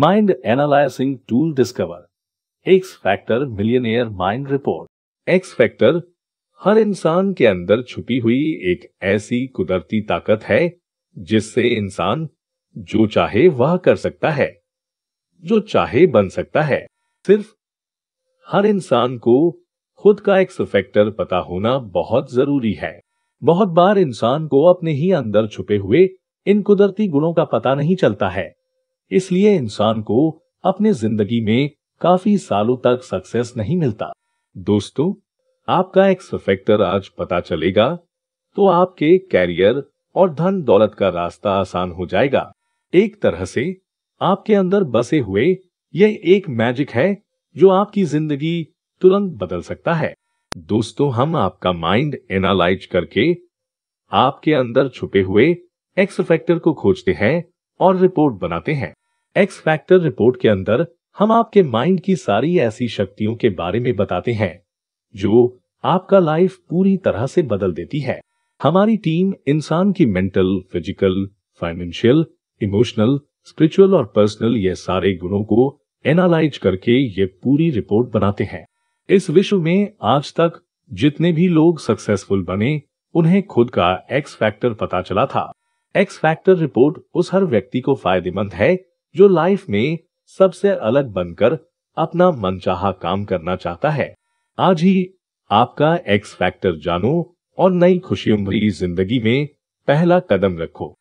mind analysing tool discover X factor millionaire mind report X factor हर इंसान के अंदर छुपी हुई एक ऐसी कुदरती ताकत है जिससे इंसान जो चाहे वह कर सकता है जो चाहे बन सकता है सिर्फ हर इंसान को खुद का एक्स फैक्टर पता होना बहुत जरूरी है बहुत बार इंसान को अपने ही अंदर छुपे हुए इन कुदरती गुणों का पता नहीं चलता है इसलिए इंसान को अपने जिंदगी में काफी सालों तक सक्सेस नहीं मिलता दोस्तों आपका एक्स फैक्टर आज पता चलेगा तो आपके कैरियर और धन दौलत का रास्ता आसान हो जाएगा एक तरह से आपके अंदर बसे हुए यह एक मैजिक है जो आपकी जिंदगी तुरंत बदल सकता है दोस्तों हम आपका माइंड एनालाइज करके आपके अंदर छुपे हुए एक्स फैक्टर को खोजते हैं और रिपोर्ट बनाते हैं एक्स फैक्टर रिपोर्ट के अंदर हम आपके माइंड की सारी ऐसी शक्तियों के बारे में बताते हैं जो आपका लाइफ पूरी तरह से बदल देती है हमारी टीम इंसान की mental physical financial emotional spiritual और पर्सनल ये सारे गुणों को एनालाइज करके ये पूरी रिपोर्ट बनाते हैं इस विश्व में आज तक जितने भी लोग सक्सेसफुल बने उन्हें खुद का एक्स फैक्टर पता चला था एक्स फैक्टर रिपोर्ट उस हर व्यक्ति को फायदेमंद है जो लाइफ में सबसे अलग बनकर अपना मनचाहा काम करना चाहता है आज ही आपका एक्स फैक्टर जानो और नई खुशियों भरी जिंदगी में पहला कदम रखो